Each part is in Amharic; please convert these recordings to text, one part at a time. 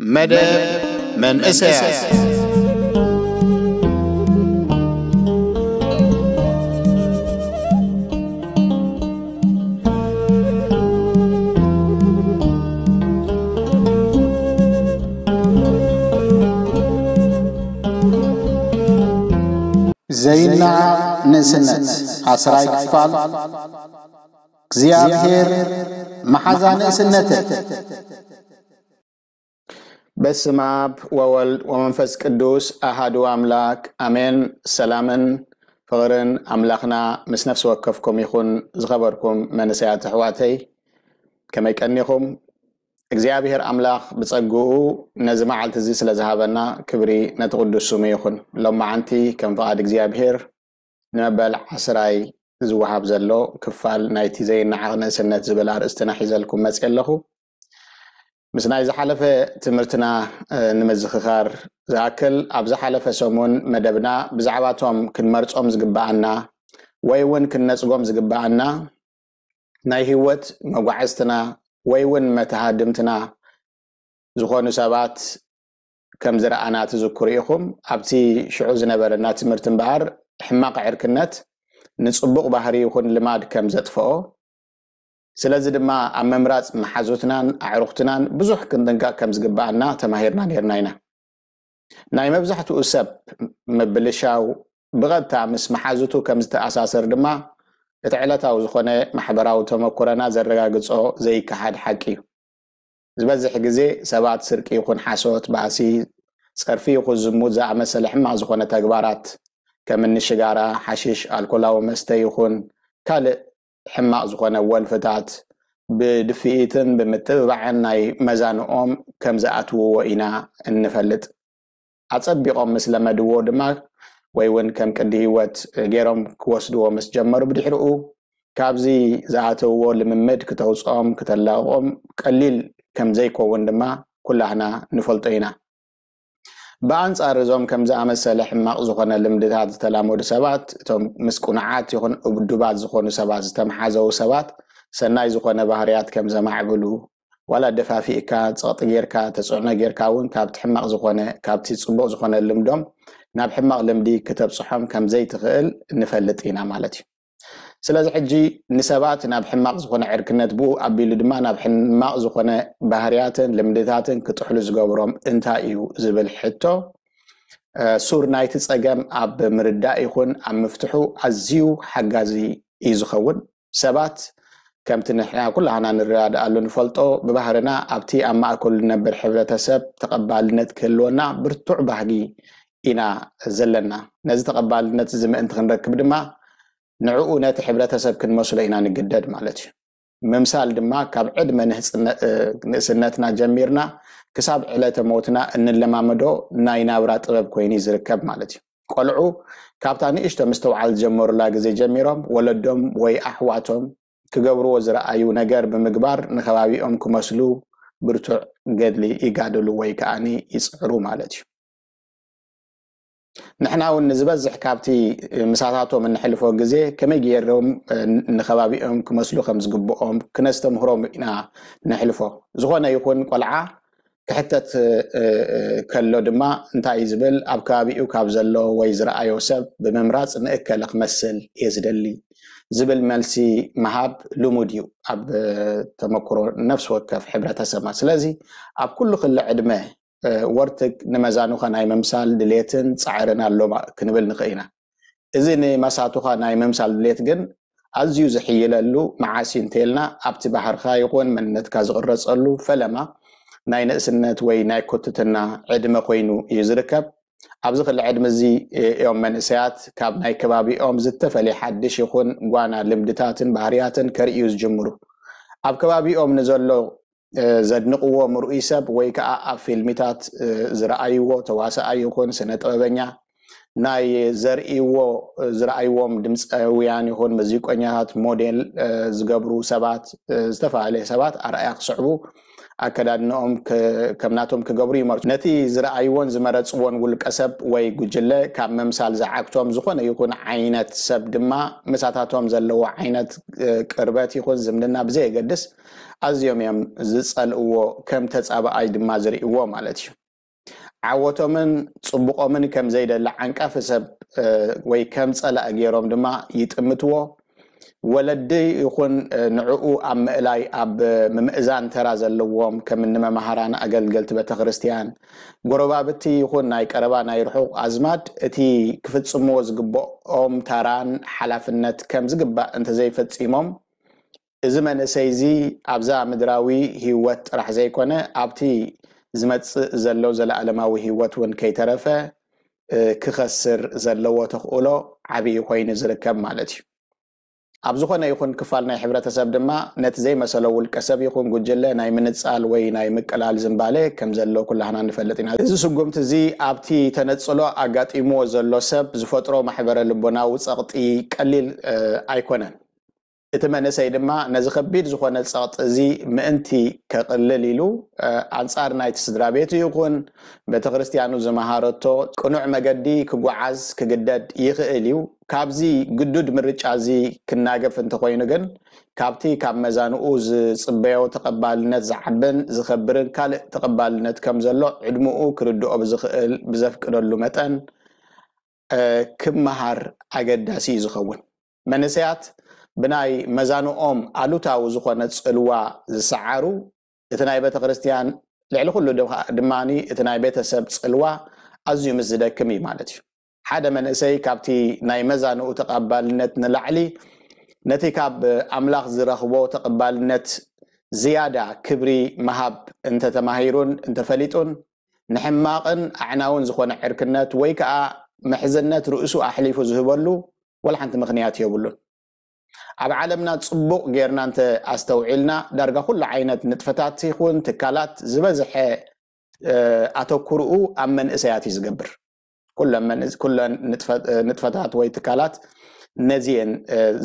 مدى من أساس زينا نسنت عصراي كفال زيار هير محزان نسنتت بسم اب وولد ومنفس قدوس احدو املاك امين سلامن فغرن أملاكنا مس نفس وكفكم يخون زخبركم من سيات حواتي كما يكنيكم اغزابير املاك بصقو نزمع التزي سلا كبري نتقدس سمي يخون لما عنتي كم فاد اغزابير نبال عسراي زوحاب زلو كفال نايتي زي نعغنا سنت زبلار استنحي زلكم مسكن لخو ምስ ናይ ዝሓለፈ ትምህርትና ንምዝኽኻር ዝኣክል ኣብ ዝሓለፈ ሰሙን መደብና ብዛዕባ እቶም ክንመርፆም ዝግባኣና ወይ እውን ክንነፅጎም ዝግባኣና ናይ ሂወት መጓዓዝትና ወይ እውን መተሃድምትና ዝኾኑ ሰባት ከም ዝረኣና ትዝክሩ ኢኹም ኣብቲ ሽዑ ዝነበረና ትምህርቲ እምበኣር ሕማቅ ዕርክነት ንፅቡቅ ባህሪ ይኹን ልማድ ከም ዘጥፍኦ ስለዚ ድማ ኣብ መምራፅ መሓዙትናን ኣዕሩኽትናን ብዙሕ ክንጥንቀቕ ከም ዝግባኣና ተማሂርና ነርና ኢና ናይ መብዛሕትኡ ሰብ ምብልሻው ብቐጥታ ምስ መሓዙቱ ከም ዝተኣሳሰር ድማ እቲ ዕለታዊ ዝኾነ ማሕበራዊ ተመኮረና ዘረጋግፆ ዘይከሓድ ሓቂ እዩ ዝበዝሕ ግዜ ሰባት ስርቂ ይኹን ሓሶት ባእሲ ፀርፊ ይኹን ዝሙት ዝኣመሰለ ሕማቕ ዝኾነ ተግባራት ከምኒ ሽጋራ ሓሽሽ ኣልኮላዊ መስተ ይኹን ካልእ ሕማቅ ዝኮነ ወልፍታት ብድፍኢትን ብምትብባዕን ናይ መዛንኦም ከም ዝኣትውዎ ኢና እንፈልጥ ኣፀቢቆም ምስ ለመድዎ ድማ ወይ እውን ከም ቅዲ ሂወት ገይሮም ክወስድዎ ምስ ጀመሩ ብድሕሪኡ ካብዚ ዝኣተውዎ ልምምድ ክተውፅኦም ክተላቅቆም ቀሊል ከም ዘይከውን ድማ ኩላህና ንፈልጦ ኢና ብኣንጻር እዞም ከም ዝኣመሰለ ሕማቅ ዝኮነ ልምድታት ዝተላመዱ ሰባት እቶም ምስ ቁንዓት ይኹን እዱባት ዝኮኑ ሰባት ዝተመሓዘቡ ሰባት ሰናይ ዝኮነ ባህርያት ከም ዘማዕብሉ ዋላ ደፋፊእካ ፀቕጢ ጌርካ ተፅዕኖ ጌርካ እውን ካብቲ ሕማቅ ዝኮነ ካብቲ ፅቡቅ ዝኮነ ልምዶም ናብ ሕማቅ ልምዲ ክተብፅሖም ከምዘይትኽእል ንፈልጥ ኢና ማለት እዩ ስለዚ ሕጂ ንሰባት ናብ ሕማቅ ዝኮነ ዕርክነት ብኡ ኣቢሉ ድማ ናብ ሕማቅ ዝኮነ ባህርያትን ልምድታትን ክጥሕሉ ዝገብሮም እንታይ እዩ ዝብል ሕቶ ሱር ናይቲ ፀገም ኣብ ምርዳእ ይኹን ኣብ ምፍትሑ ኣዝዩ ሓጋዚ እዩ ዝኸውን ሰባት ከምቲ ንሕና ኩላሃና ንረዳኣሉ ንፈልጦ ብባህርና ኣብቲ ኣብ ማእከሉ ዝነብር ሕብረተሰብ ተቐባልነት ክህልወና ብርቱዕ ባህጊ ኢና ዘለና ነዚ ተቐባልነት እዚ ምእንቲ ክንረክብ ድማ ንዕኡ ነቲ ሕብረተሰብ ክንመስሎ ኢና ንግደድ ማለት እዩ ምምሳል ድማ ካብ ዕድመ ንእስነትና ጀሚርና ክሳብ ዕለተ ሞትና እንለማመዶ ናይ ናብራ ጥበብ ኮይኑ ዝርከብ ማለት እዩ ቆልዑ ካብታ ንእሽቶ ምስተውዓል ዝጀመሩላ ግዜ ጀሚሮም ወለዶም ወይ ኣሕዋቶም ክገብርዎ ዝረኣዩ ነገር ብምግባር ንከባቢኦም ክመስሉ ብርቱዕ ገድሊ ይጋደሉ ወይ ከዓኒ ይፅዕሩ ማለት እዩ ንሕና እውን ንዝበዝሕ ካብቲ ምሳታቶም እንሕልፎ ግዜ ከመይ ገይሮም ንከባቢኦም ክመስሉ ከም ዝግብኦም ክነስተምህሮም ኢና ነሕልፎ ዝኾነ ይኹን ቆልዓ ክሕተት ከሎ ድማ እንታይ እዩ ዝብል ኣብ ከባቢኡ ካብ ዘሎ ወይ ዝረኣዮ ሰብ ብምምራፅ ንእከለ ክመስል እየ ዝደሊ ዝብል መልሲ መሃብ ልሙድ እዩ ኣብ ተመክሮ ነፍሲ ወከፍ ሕብረተሰብና ስለዚ ኣብ ኩሉ ክሊ ዕድመ ወርትግ ንመዛኑኻ ናይ ምምሳል ድሌትን ፃዕርን ኣሎ ክንብል ንኽእል ኢና እዚ ንመሳቱኻ ናይ ምምሳል ድሌት ግን ኣዝዩ ዝሕይለሉ መዓሲ እንተልና ኣብቲ ባህርካ ይኹን መንነትካ ዝቕረፀሉ ፈለማ ናይ ንእስነት ወይ ናይ ኮትትና ዕድመ ኮይኑ እዩ ዝርከብ ኣብዚ ክሊ ዕድሚ እዚ እዮም መንእሰያት ካብ ናይ ከባቢኦም ዝተፈለየ ሓድሽ ይኹን ጓና ልምድታትን ባህርያትን ከርእዩ ዝጅምሩ ኣብ ከባቢኦም ንዘሎ ዘድንቕዎ ምርኡይ ሰብ ወይ ከዓ ኣብ ፊልሚታት ዝረኣይዎ ተዋሳኣይ ይኹን ስነ ጥበበኛ ናይ ዘርእይዎ ዝረኣይዎም ድምፀውያን ይኹን መዚቆኛታት ሞዴል ዝገብሩ ሰባት ዝተፈላለየ ሰባት ኣርኣያ ክስዕቡ ኣከዳድነኦም ከምናቶም ክገብሩ ይመርፁ ነቲ ዝረኣይዎን ዝመረፅዎን ውልቀ ሰብ ወይ ጉጅለ ካብ መምሳል ዝዓግቶም ዝኮነ ይኹን ዓይነት ሰብ ድማ ምሳታቶም ዘለዎ ዓይነት ቅርበት ይኹን ዝምድና ብዘየገድስ ኣዝዮም እዮም ዝፀልእዎ ከም ተፀባኣይ ድማ ዝርእዎ ማለት እዩ ዓወቶምን ፅቡቆምን ከም ዘይደሊ ዓንቃፊ ሰብ ወይ ከም ፀላእ ገይሮም ድማ ይጥምትዎ ወለዲ ይኹን ንዕኡ ኣብ ምእላይ ኣብ ምምእዛን ተራ ዘለዎም ከም መማሃራን ኣገልገልቲ ቤተክርስትያን ጎረባብቲ ይኹን ናይ ቀረባ ናይ ርሑቅ ኣዝማድ እቲ ክፍፅምዎ ዝግብኦም ታራን ሓላፍነት ከም ዝግባእ እንተዘይፈፂሞም እዚ መንእሰይ እዚ ኣብዛ ምድራዊ ሂወት ጥራሕ ዘይኮነ ኣብቲ ዝመፅእ ዘሎ ዘለኣለማዊ ሂወት እውን ከይተረፈ ክኸስር ዘለዎ ተኽእሎ ዓብዪ ኮይኑ ዝርከብ ማለት እዩ ኣብ ዝኾነ ይኹን ክፋል ናይ ሕብረተሰብ ድማ ነቲ ዘይመሰለ ውልቀ ሰብ ይኹን ጉጅለ ናይ ምንፃል ወይ ናይ ምቅላል ዝምባለ ከም ዘሎ ኩላህና ንፈልጥ ኢና እዚ ስጉምቲ እዚ ኣብቲ ተነፅሎ ኣጋጢሞዎ ዘሎ ሰብ ዝፈጥሮ ማሕበረ ልቦናዊ ፀቕጢ ቀሊል ኣይኮነን እቲ መንእሰይ ድማ ነዚ ከቢድ ዝኮነ ፀቕጢ እዚ ምእንቲ ከቅልል ኢሉ ኣንፃር ናይቲ ስድራ ቤቱ ይኹን ቤተክርስትያኑ ዝመሃረቶ ቅኑዕ መገዲ ክጓዓዝ ክግደድ ይኽእል እዩ ካብዚ ግዱድ ምርጫ እዚ ክናገፍ እንተኮይኑ ግን ካብቲ ካብ መዛንኡ ዝፅበዮ ተቐባልነት ዝዓብን ዝከብርን ካልእ ተቐባልነት ከም ዘሎ ዕድሙኡ ክርድኦ ብዝክእል ብዘፍቅደሉ መጠን ክመሃር ኣገዳሲ እዩ ዝኸውን መንእሰያት ብናይ መዛንኦም ኣሉታዊ ዝኮነ ፅልዋ ዝሰዓሩ እቲ ናይ ቤተ ክርስትያን ልዕሊ ኩሉ ድማኒ እቲ ናይ ቤተሰብ ፅልዋ ኣዝዩ ምስ ዝደክም እዩ ማለት እዩ ሓደ መንእሰይ ካብቲ ናይ መዛንኡ ተቐባልነት ንላዕሊ ነቲ ካብ ኣምላኽ ዝረኽቦ ተቐባልነት ዝያዳ ክብሪ መሃብ እንተተማሂሩን እንተፈሊጡን ንሕማቅን ኣዕናውን ዝኮነ ዕርክነት ወይ ከዓ ምሕዝነት ርእሱ ኣሕሊፉ ዝህበሉ ወላ ሓንቲ ምክንያት የብሉን ኣብ ዓለምና ፅቡቅ ጌርና እንተ ኣስተውዒልና ዳርጋ ኩሉ ዓይነት ንጥፈታት ይኹን ትካላት ዝበዝሐ ኣተኩርኡ ኣብ መንእሰያት እዩ ዝገብር ኩለን ንጥፈታት ወይ ትካላት ነዚአን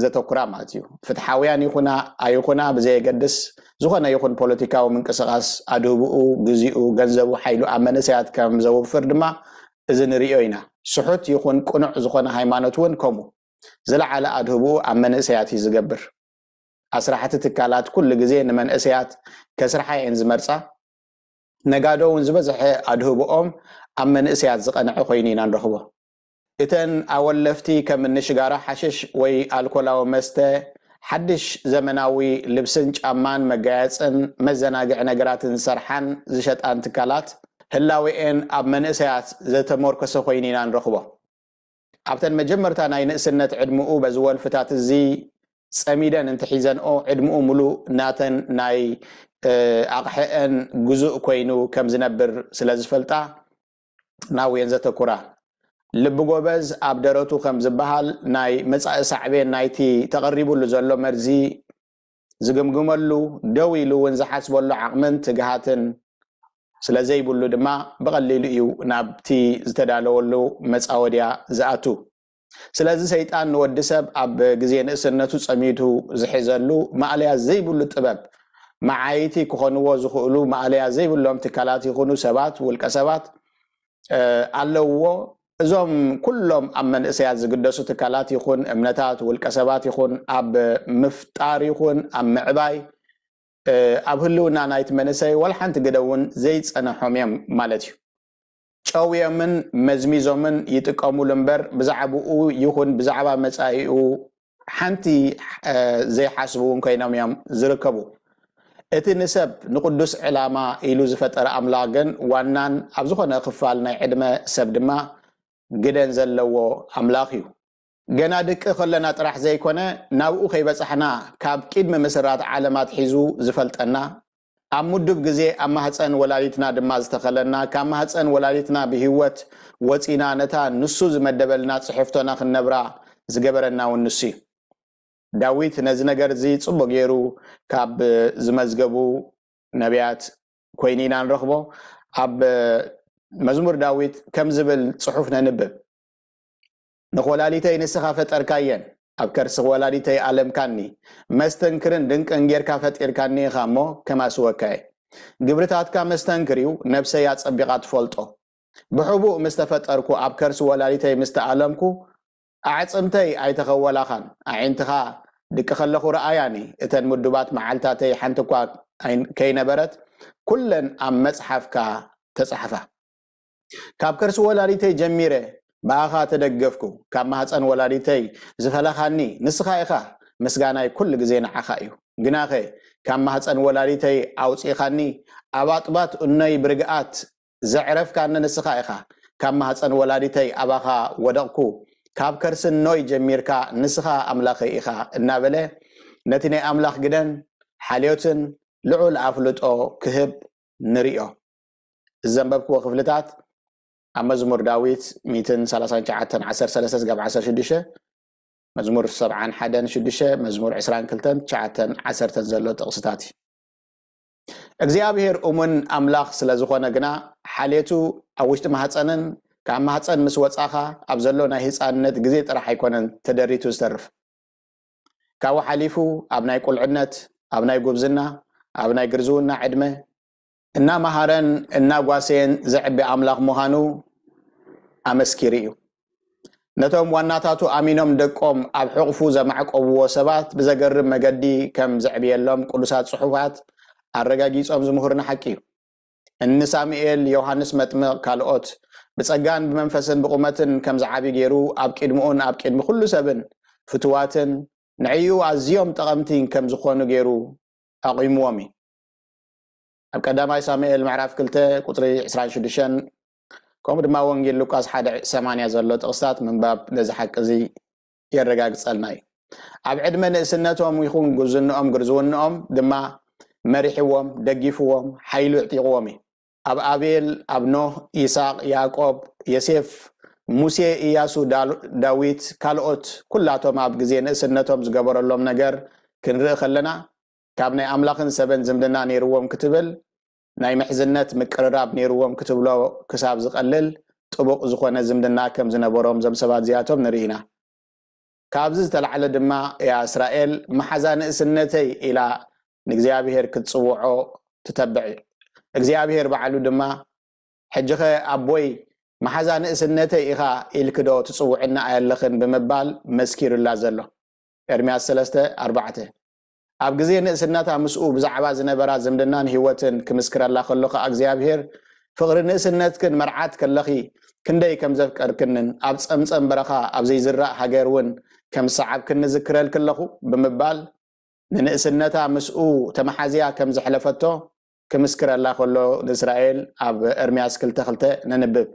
ዘተኩራ ማለት እዩ ፍትሓውያን ይኹና ኣይኹና ብዘየገድስ ዝኾነ ይኹን ፖለቲካዊ ምንቅስቃስ ኣድህብኡ ግዜኡ ገንዘቡ ሓይሉ ኣብ መንእሰያት ከም ዘውፍር ድማ እዚ ንሪኦ ኢና ስሑት ይኹን ቁኑዕ ዝኾነ ሃይማኖት እውን ከምኡ ዝለዓለ ኣድህቡ ኣብ መንእሰያት እዩ ዝገብር ኣስራሕቲ ትካላት ኩሉ ግዜ ንመንእሰያት ከስራሓ የን ዝመርፃ ነጋዶ እውን ዝበዝሐ ኣድህቦኦም ኣብ መንእሰያት ዝቐንዐ ኮይኑ ኢና ንረክቦ እተን ኣወለፍቲ ከም ንሽጋራ ሓሸሽ ወይ ኣልኮላዊ መስተ ሓድሽ ዘመናዊ ልብስን ጫማን መጋየፅን መዘናግዒ ነገራትን ዝሰርሓን ዝሸጣን ትካላት ህላዊአን ኣብ መንእሰያት ዘተመርከሶ ኮይኑ ኢና ንረክቦ ኣብተን መጀመርታ ናይ ንእስነት ዕድሚኡ በዚ ወልፍታት እዚ ፀሚደን እንትሒዘንኦ ዕድሚኡ ሙሉእ እናተን ናይ ኣቕሐአን ግዙእ ኮይኑ ከም ዝነብር ስለ ዝፈልጣ ናብ የን ዘተኩራ ልቢ ጎበዝ ኣብ ደረቱ ከም ዝበሃል ናይ መፃኢ ሳዕቤን ናይቲ ተቐሪቡሉ ዘሎ መርዚ ዝግምግመሉ ደው ኢሉ እውን ዝሓስበሉ ዓቕምን ትግሃትን ስለዘይብሉ ድማ ብቐሊሉ እዩ ናብቲ ዝተዳለወሉ መፃወድያ ዝኣቱ ስለዚ ሰይጣን ንወዲ ሰብ ኣብ ግዜ ንእስነቱ ፀሚቱ ዝሒዘሉ ማእለያ ዘይብሉ ጥበብ መዓይቲ ክኾንዎ ዝኽእሉ ማእለያ ዘይብሎም ትካላት ይኹኑ ሰባት ውልቀ ሰባት ኣለውዎ እዞም ኩሎም ኣብ መንእሰያት ዝግደሱ ትካላት ይኹን እምነታት ውልቀ ሰባት ይኹን ኣብ ምፍጣር ይኹን ኣብ ምዕባይ Eh, ኣብ ህልውና ናይቲ መንእሰይ ዋላ ሓንቲ ግደ እውን ዘይፀነሖም እዮም ማለት እዩ ጨውዮምን መዝሚዞምን ይጥቀምሉ እምበር ብዛዕባኡ ይኹን ብዛዕባ መፃኢኡ ሓንቲ eh, ዘይሓስቡ እውን ኮይኖም እዮም ዝርከቡ እቲ ንሰብ ንቅዱስ ዕላማ ኢሉ ዝፈጠረ ኣምላኽ ግን ዋናን ኣብ ዝኮነ ክፋል ናይ ዕድመ ሰብ ድማ ግደን ዘለዎ ኣምላኽ እዩ ገና ድቂ ከለና ጥራሕ ዘይኮነ ናብኡ ከይበፅሕና ካብ ቅድሚ ምስራት ዓለማት ሒዙ ዝፈልጠና ኣብ ምዱብ ግዜ ኣብ ማህፀን ወላዲትና ድማ ዝተኸለና ካብ ማህፀን ወላዲትና ብሂወት ወፂና ነታ ንሱ ዝመደበልና ፅሕፍቶና ክንነብራ ዝገበረና እውን ንሱ እዩ ዳዊት ነዚ ነገር እዚ ፅቡቅ ገይሩ ካብ ዝመዝገቡ ነቢያት ኮይኑ ኢና ንረክቦ ኣብ መዝሙር ዳዊት ከም ዝብል ፅሑፍ ነንብብ ንኮላሊተይ ንስኻ ፈጠርካየን ኣብ ከርሲ ወላዲተይ ኣለምካኒ መስተንክርን ድንቅን ጌርካ ፈጢርካኒ ኢኻ እሞ ከማስወካየ ግብርታትካ መስተንክር እዩ ነብሰይ ኣፀቢቓ ትፈልጦ ብሕቡእ ምስ ተፈጠርኩ ኣብ ከርሲ ወላዲተይ ምስ ተኣለምኩ ኣዕፅምተይ ኣይተኸወላኻን ኣዒንትኻ ድቂ ከለኹ ረኣያኒ እተን ምዱባት መዓልታተይ ሓንቲ እኳ ከይነበረት ኩለን ኣብ መፅሓፍካ ተፃሓፋ ካብ ከርሲ ወላዲተይ ጀሚረ ብኣኻ ተደገፍኩ ካብ ማህፀን ወላዲተይ ዝፈለኻኒ ንስኻ ኢኻ ምስጋናይ ኩሉ ግዜ ንዓኻ እዩ ግናኸ ካብ ማህፀን ወላዲተይ ኣውፂኢኻኒ ኣብ ኣጥባት እነይ ብርግኣት ዘዕረፍካኒ ንስኻ ኢኻ ካብ ማህፀን ወላዲተይ ኣባኻ ወደቕኩ ካብ ከርሲ ኖይ ጀሚርካ ንስኻ ኣምላኽ ኢኻ እናበለ ነቲ ናይ ኣምላኽ ግደን ሓልዮትን ልዑል ኣፍልጦ ክህብ ንርዮ እዘንበብክዎ ክፍልታት ኣብ መዝሙር ዳዊት 13913-16 መዝሙር 716 መዝሙር 22 ዘሎ ጥቕስታት እዩ እግዚኣብሄር እሙን ኣምላኽ ስለ ስለዝኮነ ግና ሓልቱ ኣብ ውሽጢ ማህፀንን ካብ ማህፀን ምስ ወፃኻ ኣብ ዘሎ ናይ ህፃንነት ግዜ ጥራሕ ኣይኮነን ተደሪቱ ዝተርፍ ካብኡ ሓሊፉ ኣብ ናይ ቁልዕነት ኣብ ናይ ጉብዝና ኣብ ናይ ግርዝውና ዕድመ እና ማሃረን እና ጓሴን ዘዕቢ ኣምላኽ ምዃኑ ኣመስኪሪ እዩ ነቶም ዋናታቱ ኣሚኖም ደቆም ኣብ ሕቕፉ ዘማዕቀብዎ ሰባት ብዘገርም መገዲ ከም ዘዕብየሎም ቅዱሳት ፅሑፋት ኣረጋጊፆም ዝምሁርና ሓቂ እዩ እኒ ሳሙኤል ዮሃንስ መጥምቕ ካልኦት ብፀጋን ብመንፈስን ብቁመትን ከም ዝዓብ ገይሩ ኣብ ቅድሚኡን ኣብ ቅድሚ ኩሉ ሰብን ፍትዋትን ንዕዩ ኣዝዮም ጠቐምቲ ከም ዝኾኑ ገይሩ ኣቂምዎም እዩ ኣብ ቀዳማይ ሳሙኤል ምዕራፍ 2 ቁፅሪ 26 ከምኡ ድማ ወንጌል ሉቃስ ሓደ 180 ዘሎ ጥቕስታት ምንባብ ነዚ ሓቂ እዚ የረጋግፀልና እዩ ኣብ ዕድመ ንእስነቶም ይኹን ጉዝንኦም ግርዝውንኦም ድማ መሪሕዎም ደጊፍዎም ሓይሉ ዕጢቕዎም እዩ ኣብ ኣቤል ኣብ ኖህ ይስቅ ያዕቆብ የሴፍ ሙሴ እያሱ ዳዊት ካልኦት ኩላቶም ኣብ ግዜ ንእስነቶም ዝገበረሎም ነገር ክንርኢ ከለና ካብ ናይ ኣምላኽን ሰበን ዝምድና ነይርዎም ክትብል ናይ ምሕዝነት ምቅርራብ ነይርዎም ክትብሎ ክሳብ ዝቐልል ጥቡቕ ዝኾነ ዝምድና ከም ዝነበሮም ዞም ሰባት እዚኣቶም ንርኢ ኢና ካብዚ ዝተላዕለ ድማ እያ እስራኤል መሓዛ ንእስነተይ ኢላ ንእግዚኣብሄር ክትፅውዖ ትተብዕ እግዚኣብሄር በዓሉ ድማ ሕጂኸ ኣቦይ መሓዛ ንእስነተይ ኢኻ ኢልክዶ ትፅውዕና ኣየለኽን ብምባል መስኪሩላ ዘሎ ኤርምያስ 3 4 ኣብ ግዜ ንእስናታ ምስኡ ብዛዕባ ዝነበራ ዝምድናን ሂወትን ክምስክረላ ከለኩ እግዚኣብሄር ፍቅሪ ንእስነትክን መርዓት ከለኺ ክንደይ ከም ዘፍቀርክንን ኣብ ፀምፀም በረኻ ኣብ ዘይዝራእ ሃገር እውን ከም ሰዓብክኒ ዝክረል ከለኹ ብምባል ንንእስነታ ምስኡ ተመሓዝያ ከም ዘሕለፈቶ ክምስክረላ ከሎ ንእስራኤል ኣብ ኤርምያስ 22 ነንብብ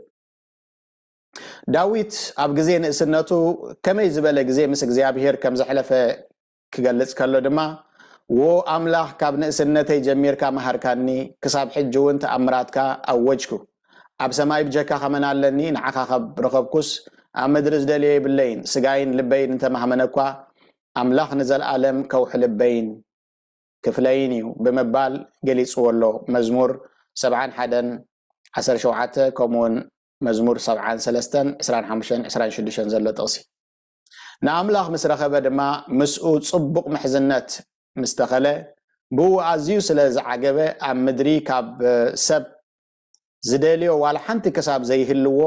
ዳዊት ኣብ ግዜ ንእስነቱ ከመይ ዝበለ ግዜ ምስ እግዚኣብሄር ከም ዘሕለፈ ክገልፅ ከሎ ድማ واملاح كاب نأسنتي جميركا مهركاني كساب حج وانت امراتكا اوجكو اب سماي بجكا خمنا لني نعخا خب رخبكوس اب مدرس دلي باللين سقاين لبين انت مهمنكوا املاح نزل عالم كوح لبين كفلين بمبال قليص والله مزمور سبعان حدا عسر شوعته كومون مزمور سبعان سلستن عسران حمشن عسران شدشن زلت أصي نأملاخ مسرخة بدما مسؤول صبق محزنات ምስ ተኸለ ብኡ ኣዝዩ ስለ ዝዓገበ ኣብ ምድሪ ካብ ሰብ ዝደልዮ ዋላ ሓንቲ ክሳብ ዘይህልዎ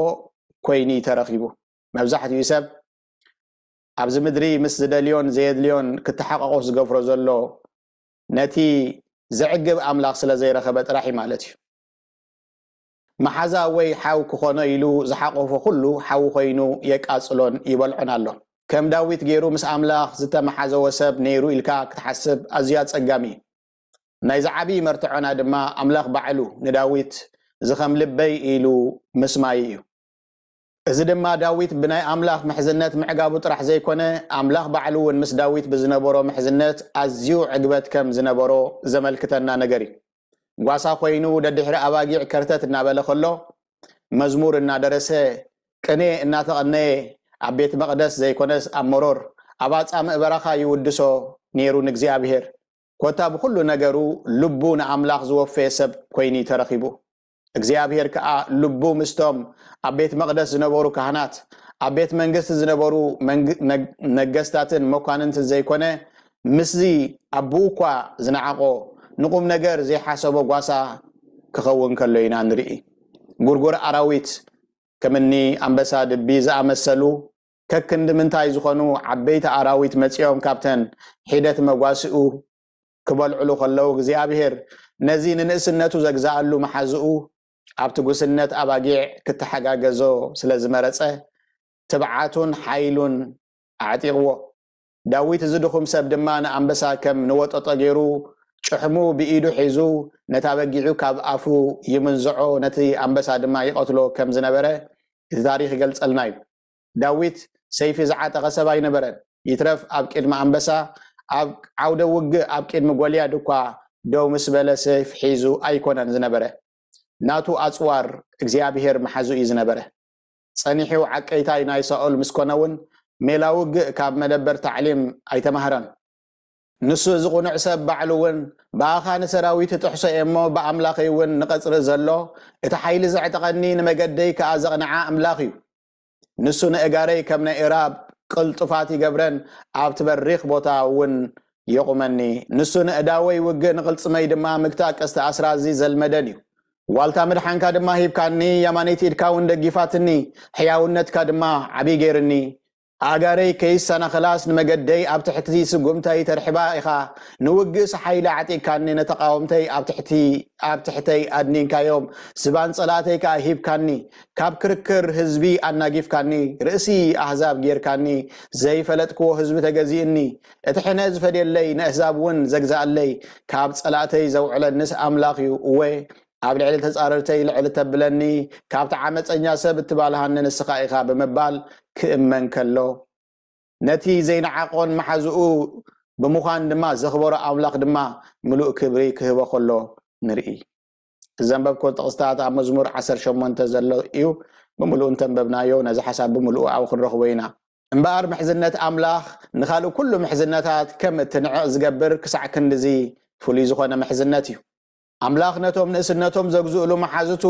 ኮይኒ ተረኪቡ መብዛሕትኡ ሰብ ኣብዚ ምድሪ ምስ ዝደልዮን ዘየድልዮን ክተሓቀቆ ዝገብሮ ዘሎ ነቲ ዝዕግብ ኣምላኽ ስለ ዘይረኸበ ጥራሕ እዩ ማለት እዩ መሓዛ ወይ ሓዊ ክኾነ ኢሉ ዝሓቆፎ ኩሉ ሓዊ ኮይኑ የቃፅሎን ይበልዖን ኣሎ ከም ዳዊት ገይሩ ምስ ኣምላኽ ዝተመሓዘዎ ሰብ ነይሩ ኢልካ ክትሓስብ ኣዝያ ፀጋሚ እዩ ናይዚ ዓብዪ መርትዖና ድማ ኣምላኽ ባዕሉ ንዳዊት እዚ ከም ልበይ ኢሉ ምስማይ እዩ እዚ ድማ ዳዊት ብናይ ኣምላኽ ምሕዝነት ምዕጋቡ ጥራሕ ዘይኮነ ኣምላኽ ባዕሉ እውን ምስ ዳዊት ብዝነበሮ ምሕዝነት ኣዝዩ ዕግበት ከም ዝነበሮ ዘመልክተና ነገር እዩ ጓሳ ኮይኑ ደድሕሪ ኣባጊዕ ከርተት እናበለ ከሎ መዝሙር እናደረሰ ቅኔ እናተቐነየ ኣብ ቤት መቅደስ ዘይኮነስ ኣብ መሮር ኣብ ኣፃምእ በረኻ ይውድሶ ነይሩ ንእግዚኣብሄር ኮታ ብኩሉ ነገሩ ልቡ ንኣምላኽ ዝወፈየ ሰብ ኮይኑ ተረኺቡ እግዚኣብሄር ከዓ ልቡ ምስቶም ኣብ ቤት መቅደስ ዝነበሩ ካህናት ኣብ ቤት መንግስቲ ዝነበሩ ነገስታትን መኳንንትን ዘይኮነ ምስሊ ኣቦኡ እኳ ዝነዓቆ ንቁም ነገር ዘይሓሰቦ ጓሳ ክኸውን ከሎ ኢና ንርኢ ጉርጉር ኣራዊት ከምኒ ኣንበሳ ድቢ ዝኣመሰሉ ከክንዲ ምንታይ ዝኾኑ ዓበይቲ ኣራዊት መፂኦም ካብተን ሒደት መጓስኡ ክበልዕሉ ከለው እግዚኣብሄር ነዚ ንንእስነቱ ዘግዛኣሉ መሓዝኡ ኣብቲ ጉስነት ኣባጊዕ ክተሓጋገዞ ስለ ዝመረፀ ትብዓቱን ሓይሉን ኣዕጢቕዎ ዳዊት እዚ ድኹም ሰብ ድማ ንኣንበሳ ከም ንወጠጦ ገይሩ ጭሕሙ ብኢዱ ሒዙ ነታ በጊዑ ካብ ኣፉ ይምንዝዖ ነቲ ኣንበሳ ድማ ይቐትሎ ከም ዝነበረ እቲ ታሪክ ይገልፀልና እዩ ዳዊት ሰይፊ ዝዓጠቐ ሰብኣ ኣይነበረን ይትረፍ ኣብ ቅድሚ ኣንበሳ ኣብ ዓውደ ውግእ ኣብ ቅድሚ ጎልያድ እኳ ደው ምስ በለ ሰይፍ ሒዙ ኣይኮነን ዝነበረ ናቱ ኣፅዋር እግዚኣብሄር መሓዙ እዩ ዝነበረ ፀኒሑ ዓቀይታይ ናይ ሳኦል ምስ ኮነ እውን ሜላ ውግእ ካብ መደበር ታዕሊም ኣይተማህረን ንሱ እዚ ቁኑዕ ሰብ ባዕሉ እውን ብኣኻ ንሰራዊት ጥሕሶ እየ እሞ ብኣምላኽ እውን ንቐፅሪ ዘሎ እቲ ሓይሊ ዘዕጠቐኒ ንመገደይ ከዓ ዘቕንዓ ኣምላኽ እዩ ንሱ ንእጋረይ ከም ናይ ኢራብ ቅልጡፋት ይገብረን ኣብ ትበሪኽ ቦታ እውን የቑመኒ ንሱ ንእዳወይ ውግእ ንቕልፅመይ ድማ ምግታእ ቀስቲ ኣስራ እዚ ዘልመደን እዩ ዋልታ ምድሓንካ ድማ ሂብካኒ የማነይቲ ኢድካ እውን ደጊፋትኒ ሕያውነትካ ድማ ዓብዪ ገይርኒ ኣጋረይ ከይሰናኽላስ ንመገደይ ኣብ ትሕቲ ስጉምተይ ተርሕባ ኢኻ ንውግእ ሓይሊ ዓጢቕካኒ ነተቃወምተይ ኣብ ትሕተይ ኣድኒንካዮም ስባን ፀላተይ ከዓ ሂብካኒ ካብ ክርክር ህዝቢ ኣናጊፍካኒ ርእሲ ኣህዛብ ጌርካኒ ዘይፈለጥክዎ ህዝቢ ተገዚእኒ እቲ ሕነ ዝፈደየለይ ንኣህዛብ እውን ዘግዛኣለይ ካብ ፀላእተይ ዘውዕለንስ ኣምላኽ እዩ እወ ኣብ ልዕሊ ተፃረርተይ ልዕሊ ተብለኒ ካብቲ ዓመፀኛ ሰብ እትባልሃኒ ንስኻ ኢኻ ብምባል ክእመን ከሎ ነቲ ዘይነዓቆን መሓዝኡ ብምዃን ድማ ዘኽበሮ ኣምላኽ ድማ ምሉእ ክብሪ ክህቦ ከሎ ንርኢ ዘንበብኮ ጥቕስታት ኣብ መዝሙር 18 ዘሎ እዩ ብምሉእ እንተንበብናዮ ነዚ ሓሳብ ብምሉእ ኣብኡ ክንረኽቦ ኢና እምበኣር ምሕዝነት ኣምላኽ ንካልእ ኩሉ ምሕዝነታት ከም እትንዕቕ ዝገብር ክሳዕ ክንዲዚ ፍሉይ ዝኾነ ምሕዝነት እዩ ኣምላኽ ነቶም ንእስነቶም ዘግዝእሉ መሓዝቱ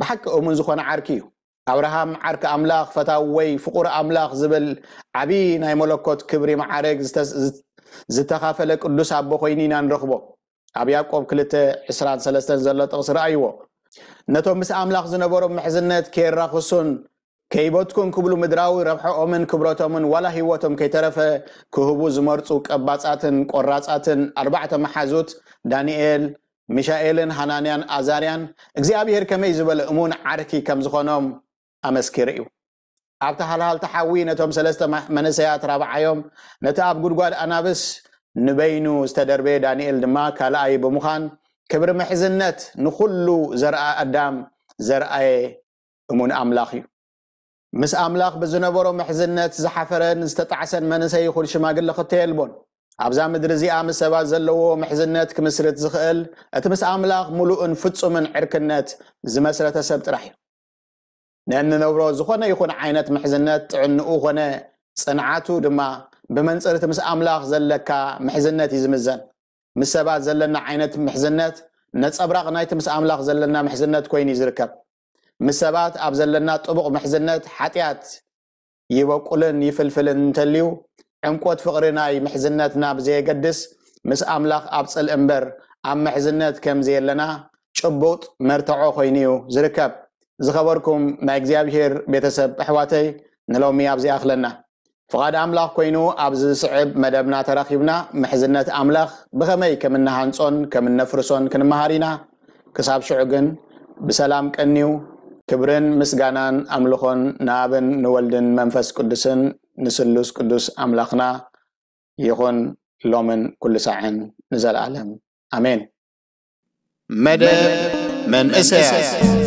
ብሓቂ እሙን ዝኾነ ዓርኪ እዩ ኣብርሃም ዓርኪ ኣምላኽ ፈታወይ ፍቁር ኣምላኽ ዝብል ዓብዪ ናይ መለኮት ክብሪ ማዕረግ ዝተኻፈለ ቅዱስ ኣቦ ኮይኑ ኢና ንረኽቦ ኣብ ያቆብ 223 ዘሎ ጥቕሲ ረኣይዎ ነቶም ምስ ኣምላኽ ዝነበሮም ምሕዝነት ከይራኽሱን ከይበትኩን ክብሉ ምድራዊ ረብሐኦምን ክብረቶምን ዋላ ሂወቶም ከይተረፈ ክህቡ ዝመርፁ ቀባፃትን ቆራፃትን ኣርባዕተ መሓዙት ዳንኤል ሚሻኤልን ሃናንያን ኣዛርያን እግዚኣብሔር ከመይ ዝበለ እሙን ዓርኪ ከም ዝኾኖም ኣመስኪር እዩ ኣብቲ ሃልሃልቲ ሓዊ ነቶም ሰለስተ መንእሰያት ራብዓዮም ነቲ ኣብ ጉድጓድ ኣናብስ ንበይኑ ዝተደርበየ ዳንኤል ድማ ካልኣይ ብምዃን ክብሪ ምሕዝነት ንኩሉ ዘርአ ኣዳም ዘርአየ እሙን ኣምላኽ እዩ ምስ ኣምላኽ ብዝነበሮ ምሕዝነት ዝሓፈረን ዝተጣዕሰን መንእሰይ ይኹን ሽማግለ ክተየልቦን ኣብዛ ምድሪ እዚኣ ምስ ሰባት ዘለዎ ምሕዝነት ክምስርት ዝኽእል እቲ ምስ ኣምላኽ ሙሉእን ፍጹምን ዕርክነት ዝመስረተ ሰብ ጥራሕ እዩ ንእንነብሮ ዝኾነ ይኹን ዓይነት ምሕዝነት ጥዕንኡ ኾነ ፅንዓቱ ድማ ብመንፅርቲ ምስ ኣምላኽ ዘለካ ምሕዝነት እዩ ዝምዘን ምስ ሰባት ዘለና ዓይነት ምሕዝነት ነፀብራቕ ናይቲ ምስ ኣምላኽ ዘለና ምሕዝነት ኮይኑ እዩ ዝርከብ ምስ ሰባት ኣብ ዘለና ጥቡቕ ምሕዝነት ሓጢኣት ይበቁልን ይፍልፍልን እንተልዩ ዕንቆት ፍቅሪ ናይ ናብ ዘየገድስ ምስ ኣምላኽ ኣብ ፅል እምበር ኣብ ምሕዝነት ከምዚ የለና ጭቡጥ መርትዖ ኮይኑ እዩ ዝርከብ ዝኸበርኩም ናይ እግዚኣብሄር ቤተሰብ ኣሕዋተይ ንሎሚ ኣብዚ ክለና ፍቓድ ኣምላኽ ኮይኑ ኣብዚ ስዕብ መደብና ተራኪብና ምሕዝነት ኣምላኽ ብኸመይ ከም እናሃንፆን ከም እነፍርሶን ክንመሃር ኢና ክሳብ ሽዑ ግን ብሰላም ቀኒው ክብርን ምስጋናን ኣምልኾን ንኣብን ንወልድን መንፈስ ቅዱስን ንስሉስ ቅዱስ ኣምላኽና ይኹን ሎምን ኩሉ ሰዓን ንዘለኣለም ኣሜን መደብ መንእሰያት